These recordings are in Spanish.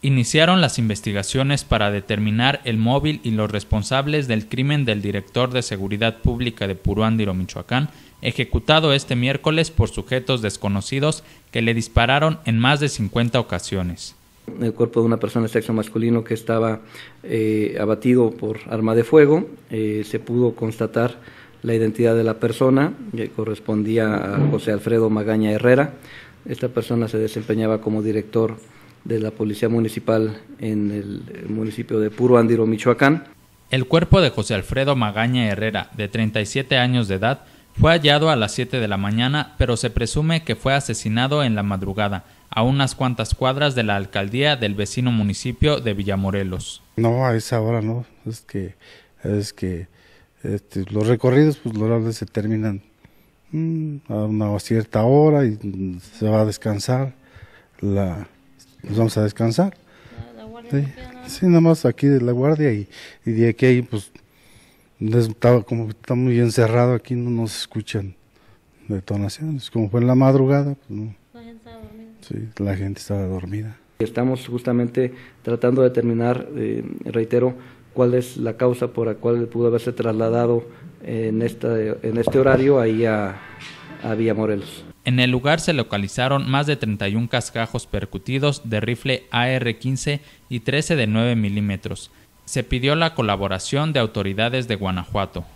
Iniciaron las investigaciones para determinar el móvil y los responsables del crimen del director de Seguridad Pública de Puruándiro, Michoacán, ejecutado este miércoles por sujetos desconocidos que le dispararon en más de 50 ocasiones. El cuerpo de una persona de sexo masculino que estaba eh, abatido por arma de fuego, eh, se pudo constatar la identidad de la persona, que correspondía a José Alfredo Magaña Herrera. Esta persona se desempeñaba como director de la Policía Municipal en el eh, municipio de Puro Andiro, Michoacán. El cuerpo de José Alfredo Magaña Herrera, de 37 años de edad, fue hallado a las 7 de la mañana, pero se presume que fue asesinado en la madrugada, a unas cuantas cuadras de la alcaldía del vecino municipio de Villamorelos. No, a esa hora no, es que, es que este, los recorridos pues los pues, pues, se terminan mm, a una cierta hora y se va a descansar. La, nos vamos a descansar. Ah, sí, nada más aquí de la guardia y, y de aquí ahí, pues, estaba, como está muy encerrado aquí, no nos escuchan detonaciones. Como fue en la madrugada, pues no. La gente estaba dormida. Sí, la gente estaba dormida. Estamos justamente tratando de determinar, eh, reitero, cuál es la causa por la cual pudo haberse trasladado en, esta, en este horario ahí a, a Villa Morelos. En el lugar se localizaron más de 31 cascajos percutidos de rifle AR-15 y 13 de 9 milímetros. Se pidió la colaboración de autoridades de Guanajuato.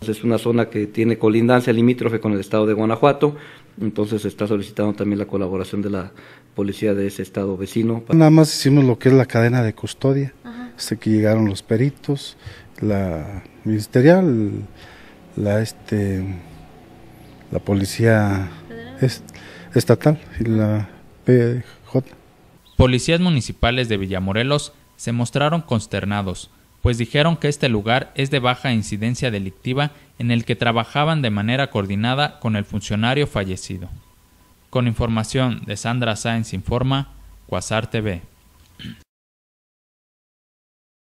Es una zona que tiene colindancia limítrofe con el estado de Guanajuato, entonces se está solicitando también la colaboración de la policía de ese estado vecino. Nada más hicimos lo que es la cadena de custodia, hasta que llegaron los peritos, la ministerial, la, este, la policía estatal y la PJ. Policías municipales de Villamorelos se mostraron consternados, pues dijeron que este lugar es de baja incidencia delictiva en el que trabajaban de manera coordinada con el funcionario fallecido. Con información de Sandra Sáenz Informa, Cuasar TV.